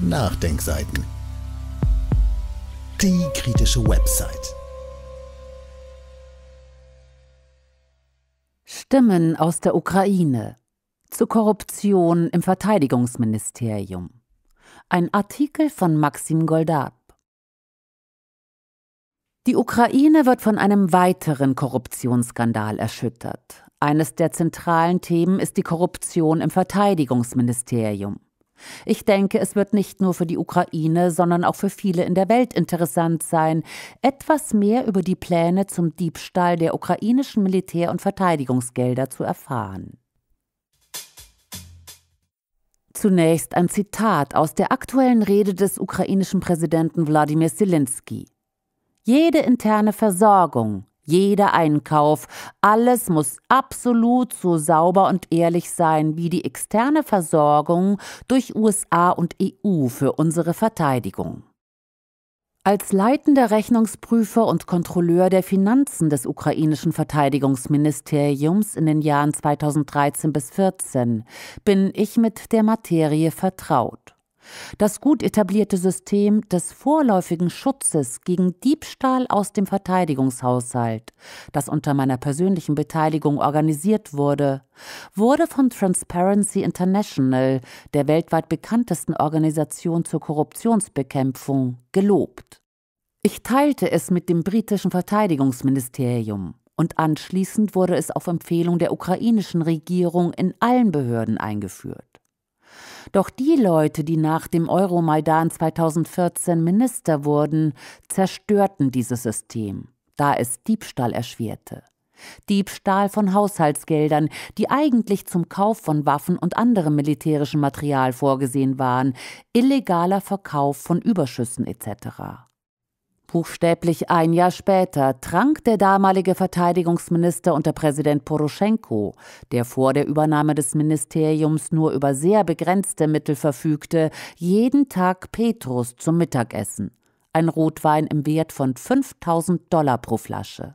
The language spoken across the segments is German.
Nachdenkseiten. Die kritische Website. Stimmen aus der Ukraine zu Korruption im Verteidigungsministerium. Ein Artikel von Maxim Goldab. Die Ukraine wird von einem weiteren Korruptionsskandal erschüttert. Eines der zentralen Themen ist die Korruption im Verteidigungsministerium. Ich denke, es wird nicht nur für die Ukraine, sondern auch für viele in der Welt interessant sein, etwas mehr über die Pläne zum Diebstahl der ukrainischen Militär- und Verteidigungsgelder zu erfahren. Zunächst ein Zitat aus der aktuellen Rede des ukrainischen Präsidenten Wladimir Zelensky. Jede interne Versorgung, jeder Einkauf, alles muss absolut so sauber und ehrlich sein wie die externe Versorgung durch USA und EU für unsere Verteidigung. Als leitender Rechnungsprüfer und Kontrolleur der Finanzen des ukrainischen Verteidigungsministeriums in den Jahren 2013 bis 2014 bin ich mit der Materie vertraut. Das gut etablierte System des vorläufigen Schutzes gegen Diebstahl aus dem Verteidigungshaushalt, das unter meiner persönlichen Beteiligung organisiert wurde, wurde von Transparency International, der weltweit bekanntesten Organisation zur Korruptionsbekämpfung, gelobt. Ich teilte es mit dem britischen Verteidigungsministerium und anschließend wurde es auf Empfehlung der ukrainischen Regierung in allen Behörden eingeführt. Doch die Leute, die nach dem Euromaidan 2014 Minister wurden, zerstörten dieses System, da es Diebstahl erschwerte. Diebstahl von Haushaltsgeldern, die eigentlich zum Kauf von Waffen und anderem militärischen Material vorgesehen waren, illegaler Verkauf von Überschüssen etc. Buchstäblich ein Jahr später trank der damalige Verteidigungsminister unter Präsident Poroschenko, der vor der Übernahme des Ministeriums nur über sehr begrenzte Mittel verfügte, jeden Tag Petrus zum Mittagessen. Ein Rotwein im Wert von 5000 Dollar pro Flasche.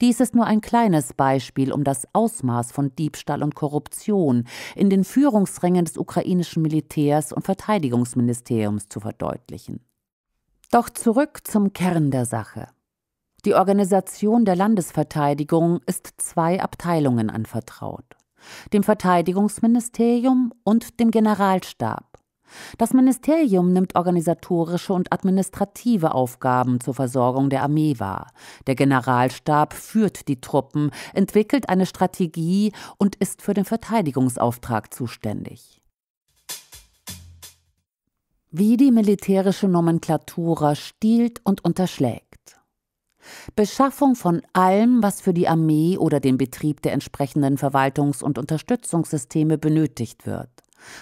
Dies ist nur ein kleines Beispiel, um das Ausmaß von Diebstahl und Korruption in den Führungsrängen des ukrainischen Militärs und Verteidigungsministeriums zu verdeutlichen. Doch zurück zum Kern der Sache. Die Organisation der Landesverteidigung ist zwei Abteilungen anvertraut, dem Verteidigungsministerium und dem Generalstab. Das Ministerium nimmt organisatorische und administrative Aufgaben zur Versorgung der Armee wahr. Der Generalstab führt die Truppen, entwickelt eine Strategie und ist für den Verteidigungsauftrag zuständig wie die militärische Nomenklatura stiehlt und unterschlägt. Beschaffung von allem, was für die Armee oder den Betrieb der entsprechenden Verwaltungs- und Unterstützungssysteme benötigt wird.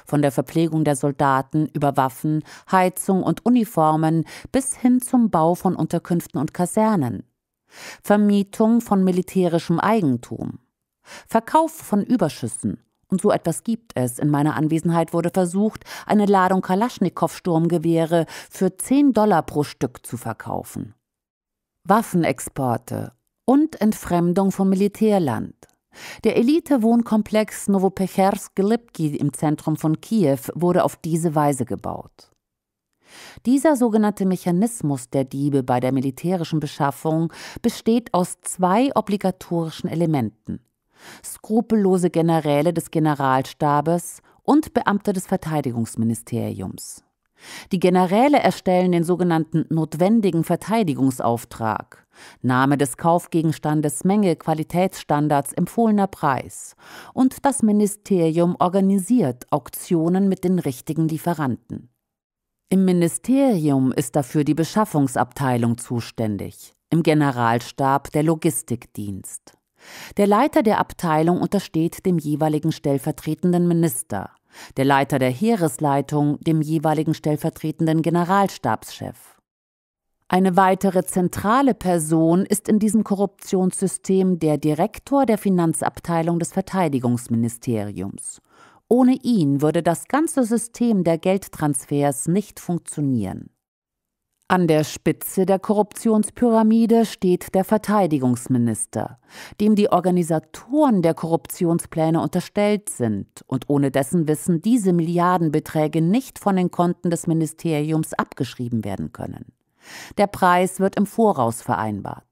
Von der Verpflegung der Soldaten über Waffen, Heizung und Uniformen bis hin zum Bau von Unterkünften und Kasernen. Vermietung von militärischem Eigentum. Verkauf von Überschüssen und so etwas gibt es. In meiner Anwesenheit wurde versucht, eine Ladung Kalaschnikow-Sturmgewehre für 10 Dollar pro Stück zu verkaufen. Waffenexporte und Entfremdung vom Militärland. Der Elite-Wohnkomplex Novopechersk-Lipki im Zentrum von Kiew wurde auf diese Weise gebaut. Dieser sogenannte Mechanismus der Diebe bei der militärischen Beschaffung besteht aus zwei obligatorischen Elementen skrupellose Generäle des Generalstabes und Beamte des Verteidigungsministeriums. Die Generäle erstellen den sogenannten notwendigen Verteidigungsauftrag. Name des Kaufgegenstandes, Menge, Qualitätsstandards, empfohlener Preis. Und das Ministerium organisiert Auktionen mit den richtigen Lieferanten. Im Ministerium ist dafür die Beschaffungsabteilung zuständig, im Generalstab der Logistikdienst. Der Leiter der Abteilung untersteht dem jeweiligen stellvertretenden Minister, der Leiter der Heeresleitung dem jeweiligen stellvertretenden Generalstabschef. Eine weitere zentrale Person ist in diesem Korruptionssystem der Direktor der Finanzabteilung des Verteidigungsministeriums. Ohne ihn würde das ganze System der Geldtransfers nicht funktionieren. An der Spitze der Korruptionspyramide steht der Verteidigungsminister, dem die Organisatoren der Korruptionspläne unterstellt sind und ohne dessen Wissen diese Milliardenbeträge nicht von den Konten des Ministeriums abgeschrieben werden können. Der Preis wird im Voraus vereinbart.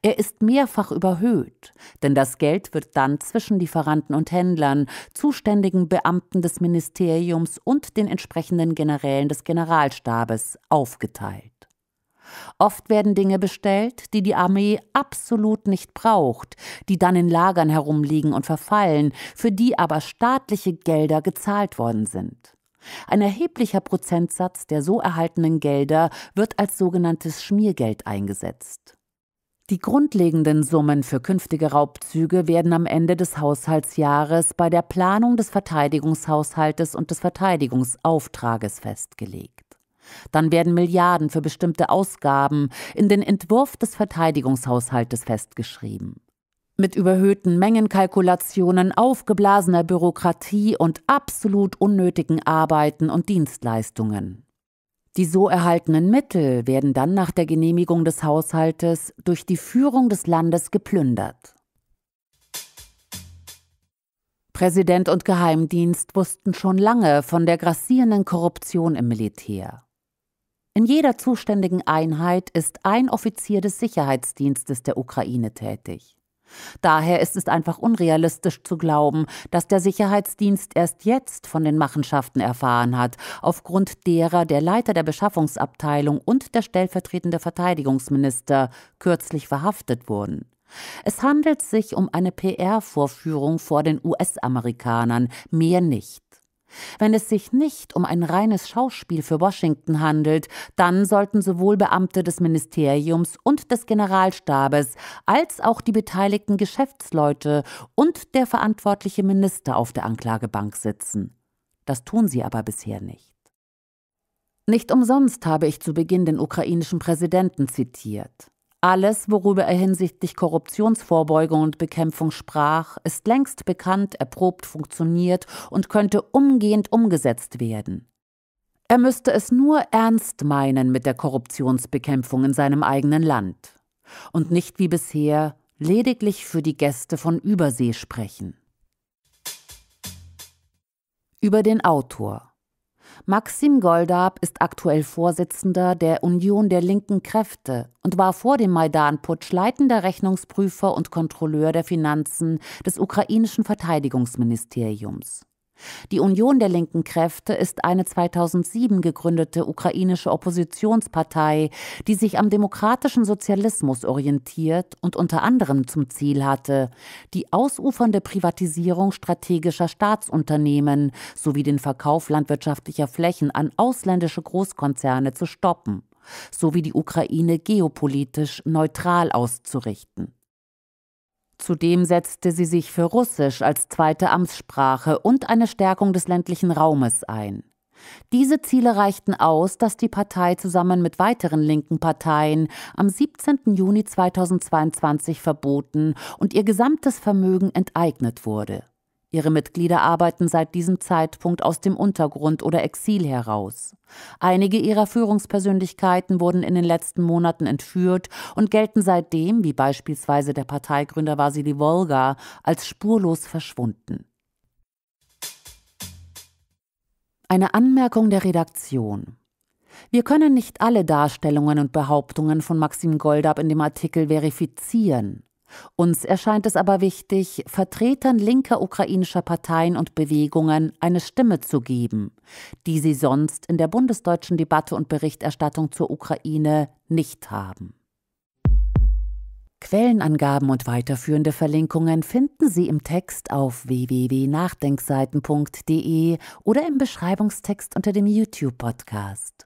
Er ist mehrfach überhöht, denn das Geld wird dann zwischen Lieferanten und Händlern, zuständigen Beamten des Ministeriums und den entsprechenden Generälen des Generalstabes aufgeteilt. Oft werden Dinge bestellt, die die Armee absolut nicht braucht, die dann in Lagern herumliegen und verfallen, für die aber staatliche Gelder gezahlt worden sind. Ein erheblicher Prozentsatz der so erhaltenen Gelder wird als sogenanntes Schmiergeld eingesetzt. Die grundlegenden Summen für künftige Raubzüge werden am Ende des Haushaltsjahres bei der Planung des Verteidigungshaushaltes und des Verteidigungsauftrages festgelegt. Dann werden Milliarden für bestimmte Ausgaben in den Entwurf des Verteidigungshaushaltes festgeschrieben. Mit überhöhten Mengenkalkulationen, aufgeblasener Bürokratie und absolut unnötigen Arbeiten und Dienstleistungen. Die so erhaltenen Mittel werden dann nach der Genehmigung des Haushaltes durch die Führung des Landes geplündert. Präsident und Geheimdienst wussten schon lange von der grassierenden Korruption im Militär. In jeder zuständigen Einheit ist ein Offizier des Sicherheitsdienstes der Ukraine tätig. Daher ist es einfach unrealistisch zu glauben, dass der Sicherheitsdienst erst jetzt von den Machenschaften erfahren hat, aufgrund derer der Leiter der Beschaffungsabteilung und der stellvertretende Verteidigungsminister kürzlich verhaftet wurden. Es handelt sich um eine PR-Vorführung vor den US-Amerikanern, mehr nicht. Wenn es sich nicht um ein reines Schauspiel für Washington handelt, dann sollten sowohl Beamte des Ministeriums und des Generalstabes als auch die beteiligten Geschäftsleute und der verantwortliche Minister auf der Anklagebank sitzen. Das tun sie aber bisher nicht. Nicht umsonst habe ich zu Beginn den ukrainischen Präsidenten zitiert. Alles, worüber er hinsichtlich Korruptionsvorbeugung und Bekämpfung sprach, ist längst bekannt, erprobt, funktioniert und könnte umgehend umgesetzt werden. Er müsste es nur ernst meinen mit der Korruptionsbekämpfung in seinem eigenen Land und nicht wie bisher lediglich für die Gäste von Übersee sprechen. Über den Autor Maxim Goldab ist aktuell Vorsitzender der Union der linken Kräfte und war vor dem Maidan-Putsch leitender Rechnungsprüfer und Kontrolleur der Finanzen des ukrainischen Verteidigungsministeriums. Die Union der linken Kräfte ist eine 2007 gegründete ukrainische Oppositionspartei, die sich am demokratischen Sozialismus orientiert und unter anderem zum Ziel hatte, die ausufernde Privatisierung strategischer Staatsunternehmen sowie den Verkauf landwirtschaftlicher Flächen an ausländische Großkonzerne zu stoppen sowie die Ukraine geopolitisch neutral auszurichten. Zudem setzte sie sich für Russisch als zweite Amtssprache und eine Stärkung des ländlichen Raumes ein. Diese Ziele reichten aus, dass die Partei zusammen mit weiteren linken Parteien am 17. Juni 2022 verboten und ihr gesamtes Vermögen enteignet wurde. Ihre Mitglieder arbeiten seit diesem Zeitpunkt aus dem Untergrund oder Exil heraus. Einige ihrer Führungspersönlichkeiten wurden in den letzten Monaten entführt und gelten seitdem, wie beispielsweise der Parteigründer Vasily Wolga, als spurlos verschwunden. Eine Anmerkung der Redaktion. Wir können nicht alle Darstellungen und Behauptungen von Maxim Goldab in dem Artikel verifizieren. Uns erscheint es aber wichtig, Vertretern linker ukrainischer Parteien und Bewegungen eine Stimme zu geben, die sie sonst in der bundesdeutschen Debatte und Berichterstattung zur Ukraine nicht haben. Quellenangaben und weiterführende Verlinkungen finden Sie im Text auf www.nachdenkseiten.de oder im Beschreibungstext unter dem YouTube-Podcast.